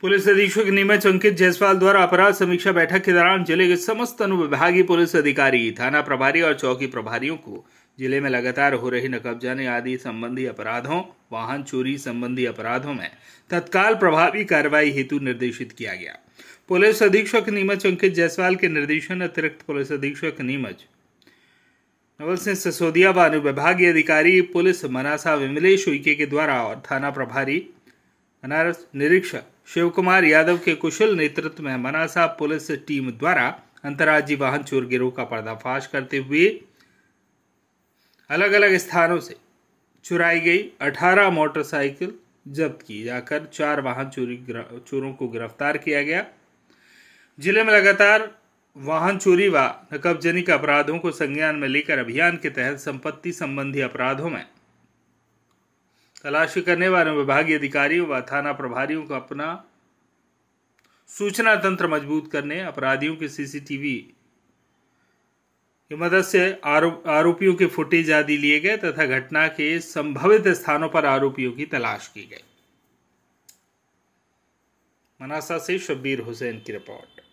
police अधीक्षक नीमच अंकित जयसवाल द्वारा अपराध समीक्षा बैठक के दौरान जिले के समस्त अनुविभागीय पुलिस अधिकारी थाना प्रभारी और चौकी प्रभारियों को जिले में लगातार हो रही नकबजाने आदि संबंधी अपराधों वाहन चोरी संबंधी अपराधों में तत्काल प्रभावी कार्रवाई हेतु निर्देशित किया गया पुलिस अधीक्षक नीमच अंकित जायसवाल के निर्देशन अतिरिक्त पुलिस अधीक्षक नीमच नवल सिंह सिसोदिया व अनुविभागीय अधिकारी पुलिस मनासा विमलेश उइके के द्वारा और थाना प्रभारी अनारस निरीक्षक शिव कुमार यादव के कुशल नेतृत्व में मनासा पुलिस टीम द्वारा अंतर्राज्यीय वाहन चोर गिरोह का पर्दाफाश करते हुए अलग अलग स्थानों से चुराई गई 18 मोटरसाइकिल जब्त की जाकर चार वाहन चोरी चोरों को गिरफ्तार किया गया जिले में लगातार वाहन चोरी व नकबजनी के अपराधों को संज्ञान में लेकर अभियान के तहत संपत्ति संबंधी अपराधों में तलाशी करने वाले विभागीय अधिकारियों व थाना प्रभारियों का अपना सूचना तंत्र मजबूत करने अपराधियों के सीसीटीवी की मदद से आरो, आरोपियों के फुटेज आदि लिए गए तथा घटना के संभावित स्थानों पर आरोपियों की तलाश की गई मनासा से शब्बीर हुसैन की रिपोर्ट